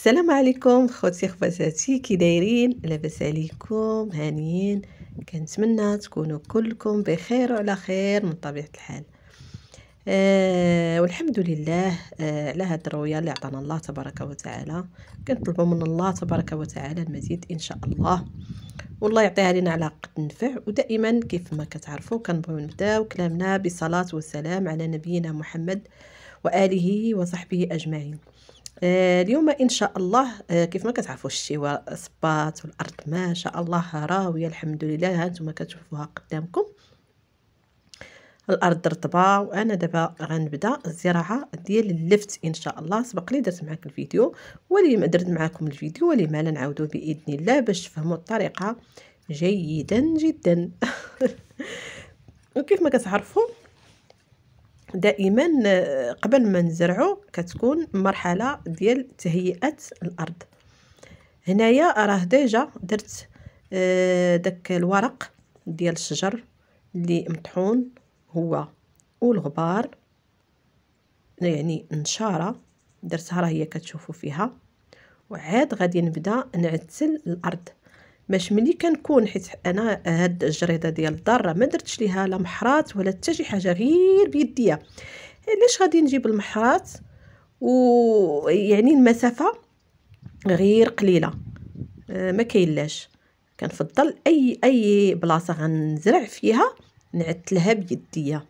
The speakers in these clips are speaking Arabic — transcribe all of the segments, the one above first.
السلام عليكم خوتي خواتاتي كي دايرين لاباس عليكم هانيين كنتمنى تكونوا كلكم بخير وعلى خير من طبيعه الحال آه والحمد لله آه على هاد الرؤيه اللي عطانا الله تبارك وتعالى كنطلبوا من الله تبارك وتعالى المزيد ان شاء الله والله يعطيها لنا على قد النفع ودائما كيف ما كتعرفوا كنبغيو نبداو كلامنا بصلاه والسلام على نبينا محمد واله وصحبه اجمعين آه، اليوم ان شاء الله آه، كيف ما كتعرفوا الشواء صبات والارض ما شاء الله راويه الحمد لله هانتوما كتشوفوها قدامكم الارض رطبه وانا دابا غنبدا الزراعه ديال اللفت ان شاء الله سبق لي درت معاك الفيديو ما درت معاكم الفيديو ما نعاودوا باذن الله باش تفهموا الطريقه جيدا جدا وكيف ما كتعرفوا دائما قبل ما نزرعو كتكون مرحله ديال تهيئه الارض هنايا راه ديجا درت داك الورق ديال الشجر اللي مطحون هو والغبار يعني نشاره درتها راه هي كتشوفوا فيها وعاد غادي نبدا نعتل الارض باش ملي كنكون حيت انا هاد الجريده ديال الدار ما درتش ليها لا محراط ولا حتى شي حاجه غير بيديا علاش غادي نجيب المحراط ويعني المسافه غير قليله آه، ما كاينلاش كنفضل اي اي بلاصه غنزرع فيها نعتلها بيديا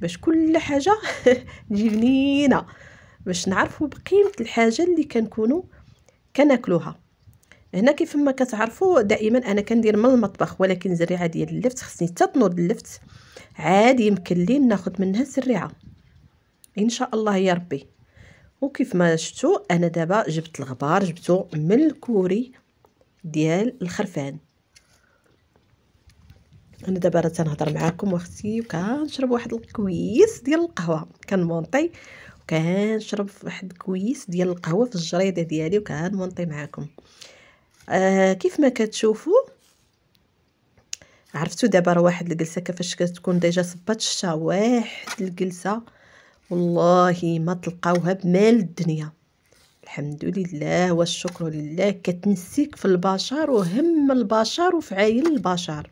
باش كل حاجه تجي بنينه باش نعرفوا بقيمه الحاجه اللي كنكونوا كناكلوها هنا كيف ما كتعرفوا دائما انا كندير من المطبخ ولكن الزريعه ديال اللفت خصني حتى تنوض اللفت عاد يمكن لي ناخذ منها الزريعه ان شاء الله يا ربي وكيف ما شفتوا انا دابا جبت الغبار جبته من الكوري ديال الخرفان انا دابا راه تنهضر معاكم واختي وكنشرب واحد الكويس ديال القهوه كنمونطي وكنشرب واحد الكويس ديال القهوه في الجريده ديالي وكنمونطي معاكم آه كيف ما كتشوفوا عرفتوا دابا راه واحد الجلسه كيفاش كتكون ديجا صبات الشتا واحد الجلسه والله ما تلقاوها بمال الدنيا الحمد لله والشكر لله كتنسيك في البشر وهم البشر وفي عايل البشر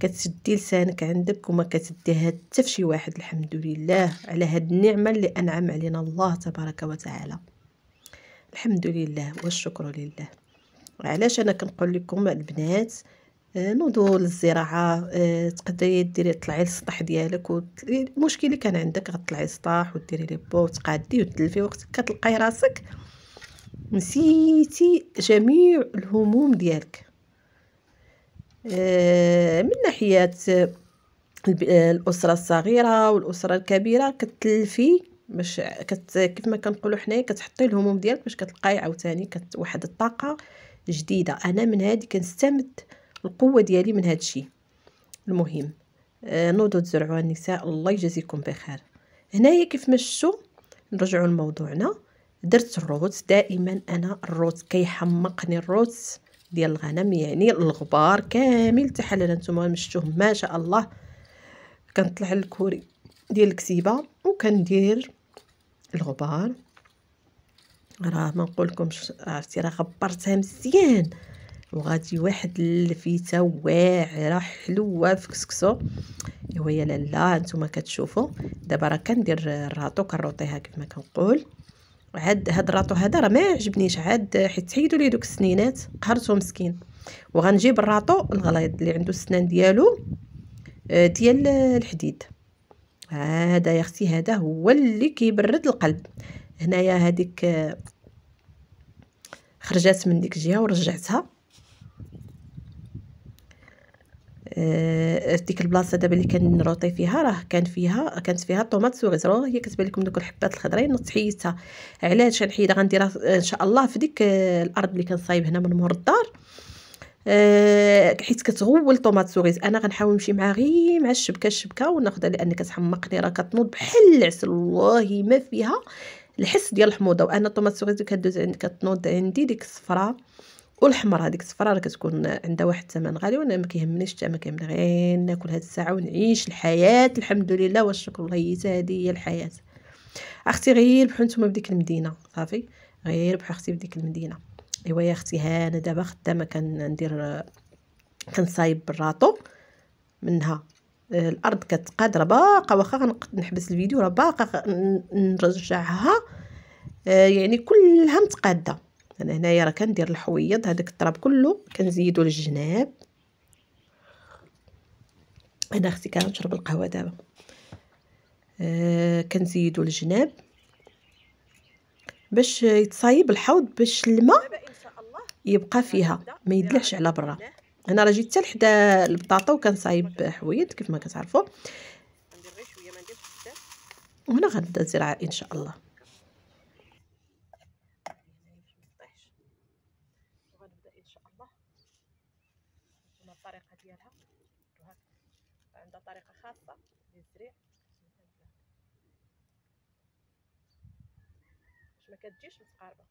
كتسدي لسانك عندك وما كتديها حتى فشي واحد الحمد لله على هاد النعمه اللي انعم علينا الله تبارك وتعالى الحمد لله والشكر لله علاش انا كنقول لكم البنات آه، نوضوا للزراعه آه، تقدري ديري طلعي للسطح ديالك المشكل اللي كان عندك غطلعي السطح وديري لي بو وتقادي وتلفي وقتك كتلقاي راسك نسيتي جميع الهموم ديالك آه، من ناحيه الاسره الصغيره والاسره الكبيره كتلفي باش كت كيف ما كنقولوا حنايا كتحطي الهموم ديالك باش كتلقاي عاوتاني واحد الطاقه جديده انا من هادي كنستمد القوه ديالي من هادشي المهم آه، نوضوا تزرعوا النساء الله يجازيكم بخير هنايا كيف ما شفتوا نرجعوا لموضوعنا درت الروت دائما انا الروت كيحمقني الروت ديال الغنم يعني الغبار كامل تحلل نتوما شفتوه ما شاء الله كنطلع الكوري ديال الكسيبه وكندير الغبار راه ما نقولكمش عرفتي راه غبرتها مزيان وغادي واحد اللفيته واعره حلوه في كسكسو ايوا يا لالا نتوما كتشوفوا دابا راه كندير الراطو كنروطيها كيف ما كنقول عاد هاد الراطو هذا راه ما عجبنيش عاد حيت تحيدوا لي دوك السنينات قهرته مسكين وغنجيب الراطو الغليظ اللي عنده السنان ديالو آه، ديال الحديد هذا يا اختي هذا هو اللي كيبرد القلب هنايا هذيك خرجات من ديك الجهه ورجعتها آه، ديك البلاصه دابا اللي كنروطي فيها راه كان فيها كانت فيها طوماط سوغيز راه هي كتبان لكم دوك الحبات الخضرين نط حيدتها علاش غنحيدها غنديرها آه، ان شاء الله في ديك آه، الارض اللي كنصايب هنا من مور الدار أه حيت كتغول طوماط سوغيز انا غنحاول نمشي مع غير مع الشبكه الشبكه وناخذها لان كتحمق لي راه كتنوض بحال العسل والله ما فيها الحس ديال الحموضه طوماس الطوماطيسوغيز كدوز عندي كتنوض عندي ديك الصفراء والحمراء ديك الصفراء راه كتكون عندها واحد الثمن غالي وانا ما كيهمنيش الثمن كيهمني غير ناكل هاد الساعه ونعيش الحياه الحمد لله والشكر والله هذه هي الحياه اختي غير بحال نتوما بديك المدينه صافي غير بحال اختي بديك المدينه ايوا يا اختي ها انا دابا خدامه كندير كنصايب بالراطو منها الارض كتقاد راه باقا واخا نحبس الفيديو راه باقا نرجعها آه، يعني كلها متقاده انا هنايا راه كندير الحويض هذاك التراب كله كنزيدو للجناب انا اختي كنشرب القهوه دابا آه كنزيدو للجناب باش يتصايب الحوض باش الماء يبقى فيها ما يدلعش على برا هنا راه جيت حتى لحدا البطاطا وكنصايب حوايج كيف ما كتعرفوا وهنا غنبدا الزراعه ان شاء الله الطريقه ديالها عندها طريقه خاصه باش ما كتجيش متقاربه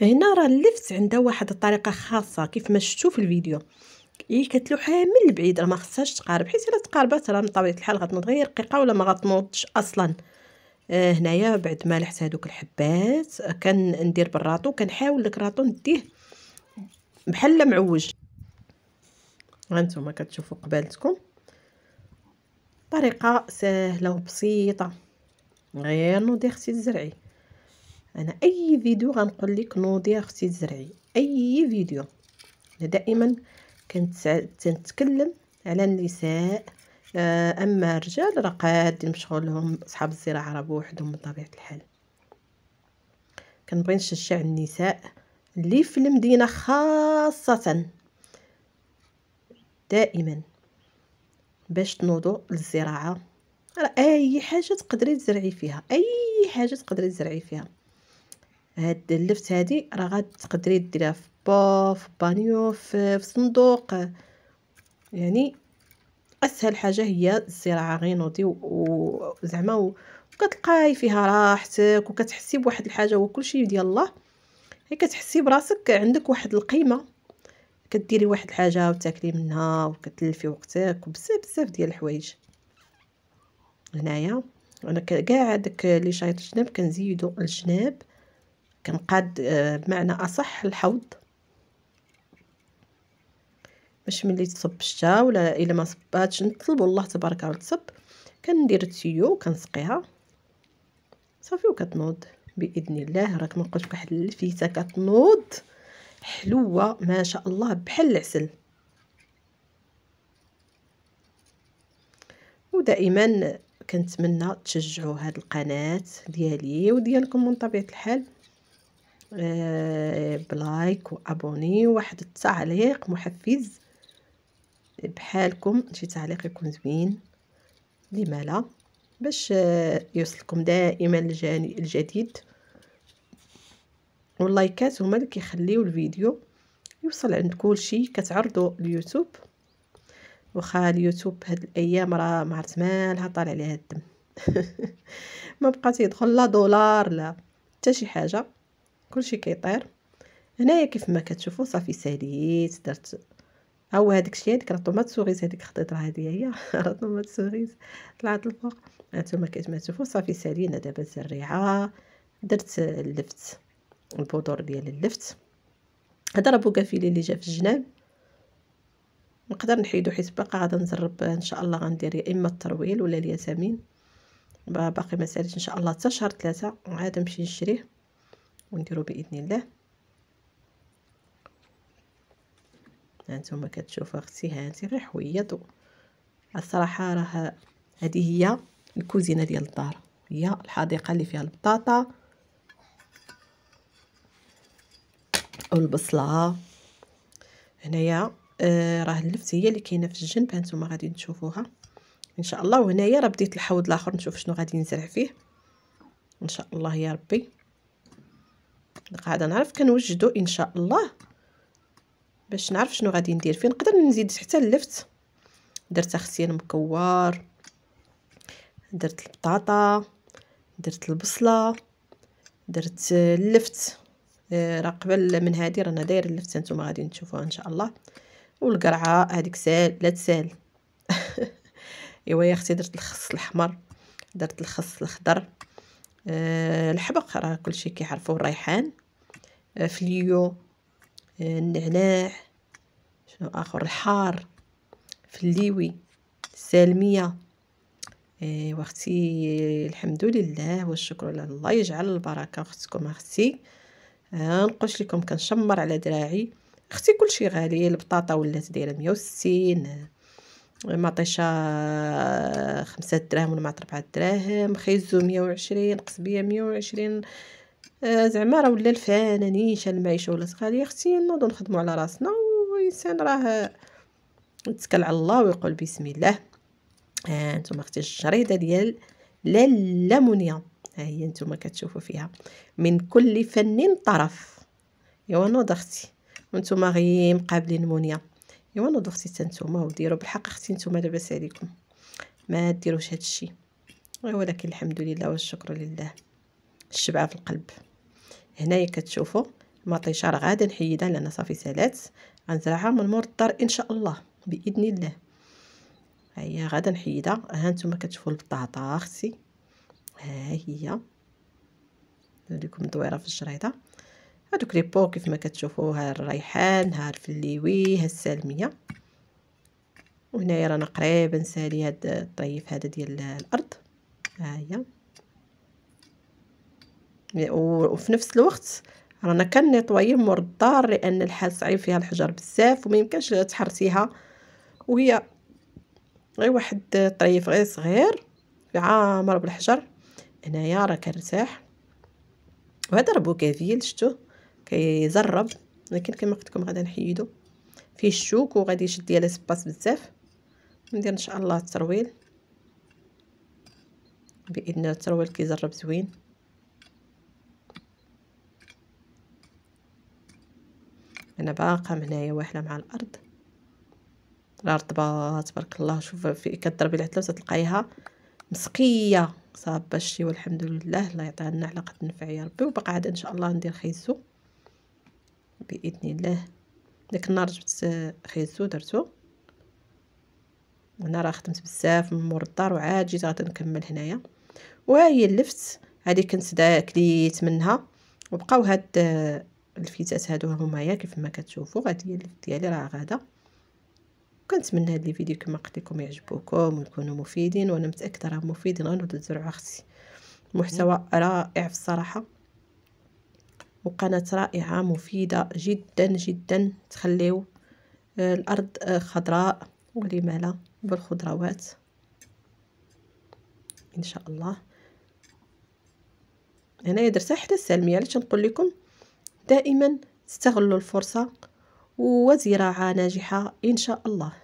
هنا راه اللفت عندها واحد الطريقه خاصه كيف ما شفتوا في الفيديو هي كتلوحها من البعيد راه ما خصهاش تقارب حيت الا تقاربات راه من طبيعه الحال غتنوض غير رقيقه ولا ما غتنوضش اصلا آه هنايا بعد ما لحت هادوك الحبات كندير بالراطو كنحاول الراطو نديه بحال معوج هانتوما كتشوفوا قبالتكم طريقه سهله وبسيطه غير نوضي اختي الزرعي انا اي فيديو غنقول لك نوضي يا اختي زرعي اي فيديو انا دائما كنت تنتكلم على النساء آه، اما الرجال راه قادين مشغولهم صحاب الزراعه راه بوحدهم بطبيعه الحال كنبغي نشجع النساء اللي في المدينه خاصه دائما باش تنوضوا للزراعه راه اي حاجه تقدري تزرعي فيها اي حاجه تقدري تزرعي فيها هاد اللفت هادي راه غتقدري ديريها في بو في بانيو في, في صندوق يعني اسهل حاجه هي الزراعه غينوضي وزعما وكتلقاي فيها راحتك وكتحسي بواحد الحاجه وكلشي ديال الله هي كتحسي براسك عندك واحد القيمه كديري واحد الحاجه وتاكلي منها وكتلفي وقتك وبزاف بزاف ديال الحوايج هنايا انا كاع داك لي شايط الجناب كنزيدو الجناب كنقاد آه، بمعنى اصح الحوض باش ملي تصب الشتا ولا الا ما صباتش نطلب الله تبارك الله تصب كندير التيو كنسقيها صافي وكتنوض باذن الله راك ما نقولش واحد الفيته كتنوض حلوه ما شاء الله بحال العسل ودائما كنتمنى تشجعوا هاد القناه ديالي وديالكم من طبيعه الحال آه، بلايك وابوني واحد التعليق محفز بحالكم شي تعليق يكون زوين لما لا باش آه، يوصلكم دائما الجديد واللايكات هما اللي كيخليو الفيديو يوصل عند كلشي كتعرضوا اليوتيوب واخا اليوتيوب هاد الايام راه ما عرفت مالها طالع عليها الدم ما بقات تيدخل لا دولار لا حتى شي حاجه كلشي كيطير هنايا كيف ما كتشوفوا صافي ساليت درت هو هذاك الشيء هذيك راه سوريز هذيك راه هذه هي راه سوريز طلعت الفوق هانتوما كيما تشوفوا صافي سالينا دابا الزريعه درت اللفت البودور ديال اللفت هذا راه بوكافيلي اللي جا في الجناب نقدر نحيدو حيت باقا غادا نزرب ان شاء الله غندير يا اما الترويل ولا الياسمين باقي ما ساليتش ان شاء الله حتى شهر ثلاثة عاد نمشي نشريه ونديرو باذن الله هانتوما كتشوفوا اختي هانتي غير حويض الصراحه راه هذه هي الكوزينه ديال الدار هي الحديقه اللي فيها البطاطا والبصله هنايا آه راه اللفت هي اللي كاينه في الجنب هانتوما غادي تشوفوها ان شاء الله وهنايا راه بديت الحوض الاخر نشوف شنو غادي نزرع فيه ان شاء الله يا ربي هذا نعرف كنوجدو ان شاء الله باش نعرف شنو غادي ندير فيه نقدر نزيد حتى اللفت درت اختي مكور درت البطاطا درت البصله درت اللفت آه، راه قبل من هادي رانا داير اللفت نتوما غادي تشوفوها ان شاء الله والقرعه هذيك سال لا تسال ايوا يا اختي درت الخس الاحمر درت الخس الاخضر آه الحبق راه كلشي كيعرفوه الريحان آه فليو آه النعناع شنو اخر الحار فليوي السالميه ايوا آه، اختي الحمد لله والشكر لله الله يجعل البركه اختكم اختي آه، نقولش لكم كنشمر على دراعي اختي كلشي غالي البطاطا ولات دايره 160 مطيشة آه، خمسة دراهم ولا معطى ربعة دراهم خيزو مية وعشرين قصبية مية وعشرين آه، زعما راه ولا الفانة نيشان المعيشة ولا غالية ختي نوضو نخدمو على راسنا الإنسان راه يتكل على الله ويقول بسم الله ها آه، نتوما ختي الجريدة ديال لالا منيا ها هي نتوما كتشوفو فيها من كل فن طرف إوا نوض اختي ونتوما غي مقابلين مونيا ايوا اختي حتى نتوما وديروا بالحق اختي نتوما لاباس عليكم ما ديروش هذا الشيء ولكن الحمد لله والشكر لله الشبعه في القلب هنايا كتشوفوا المطيشه راه غادي نحيدها لان صافي سالات غنزرعها من مور الدار ان شاء الله باذن الله ها هي غادي نحيدها ها نتوما كتشوفوا البطاطا اختي ها هي نوريكم الدويره في الشريطه هادوك لي بو كيف ما كتشوفوا ها الريحان ها الفليوي ها السالميه وهنايا رانا قريبا سالي هاد الطيف هذا ديال الارض ها هي وفي نفس الوقت رانا كنطوي مور الدار لان الحال صعيب فيها الحجر بزاف وما يمكنش تحرسيها وهي غير واحد الطريف غير صغير عامر بالحجر هنايا راه كنرتاح وهذا ربو بوكافيل شتوه كيزرب لكن كما قلت لكم غادي نحيدو فيه الشوك وغادي يشد ديال السباس بزاف ندير ان شاء الله الترويل باذن الله الترويل كيزرب زوين انا باقا هنايا واحله مع الارض الرطبه تبارك الله شوف في كضربي العتله تلقايها مسقيه صاب باش والحمد لله الله يعطيها لنا على قد النفع يا ربي وبقى عاد ان شاء الله ندير خيزو باذن الله داك النهار جبت خيزو درتو وانا راه خدمت بزاف من مور الدار وعاد جيت غادي نكمل هنايا وها هي اللفت هادي كنت دا كليت منها وبقاو هاد الفيتات هادو همايا كيف ما كتشوفوا غادي هي اللفت ديالي راه غادا كنتمنى هاد لي فيديو كما قلت لكم يعجبوكم ويكونوا مفيدين وانا متاكده راه مفيدين غنوض نزرعوا اختي محتوى رائع في الصراحه وقناة رائعة مفيدة جدا جدا تخليو آه، الأرض آه، خضراء ولم لا بالخضروات إن شاء الله هنايا درتها حتى السلمية علاش نقول لكم دائما استغلوا الفرصة وزراعة ناجحة إن شاء الله